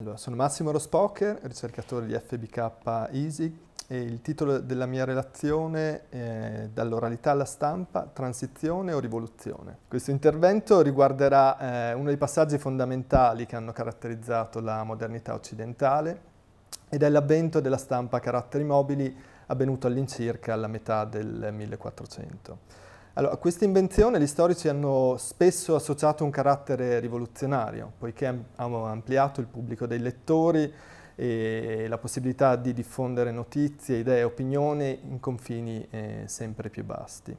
Allora, sono Massimo Rospoker, ricercatore di FBK Easy e il titolo della mia relazione è Dall'oralità alla stampa, transizione o rivoluzione. Questo intervento riguarderà eh, uno dei passaggi fondamentali che hanno caratterizzato la modernità occidentale ed è l'avvento della stampa a caratteri mobili avvenuto all'incirca alla metà del 1400. Allora, a questa invenzione gli storici hanno spesso associato un carattere rivoluzionario, poiché ha ampliato il pubblico dei lettori e la possibilità di diffondere notizie, idee e opinioni in confini eh, sempre più vasti.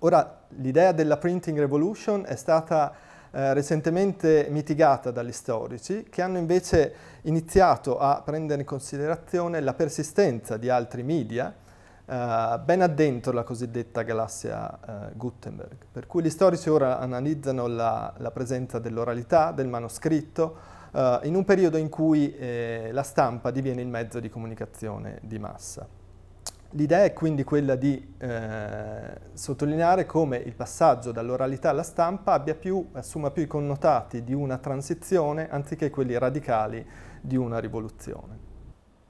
Ora, l'idea della printing revolution è stata eh, recentemente mitigata dagli storici, che hanno invece iniziato a prendere in considerazione la persistenza di altri media, eh, ben addentro la cosiddetta galassia eh, Gutenberg. Per cui gli storici ora analizzano la, la presenza dell'oralità, del manoscritto, eh, in un periodo in cui eh, la stampa diviene il mezzo di comunicazione di massa. L'idea è quindi quella di eh, sottolineare come il passaggio dall'oralità alla stampa più, assuma più i connotati di una transizione anziché quelli radicali di una rivoluzione.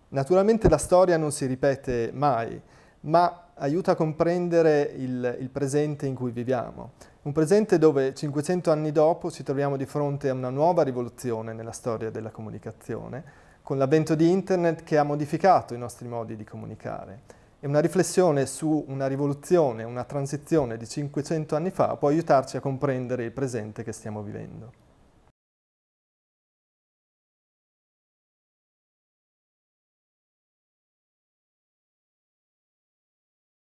Naturalmente la storia non si ripete mai, ma aiuta a comprendere il, il presente in cui viviamo. Un presente dove 500 anni dopo ci troviamo di fronte a una nuova rivoluzione nella storia della comunicazione, con l'avvento di Internet che ha modificato i nostri modi di comunicare. E una riflessione su una rivoluzione, una transizione di 500 anni fa può aiutarci a comprendere il presente che stiamo vivendo.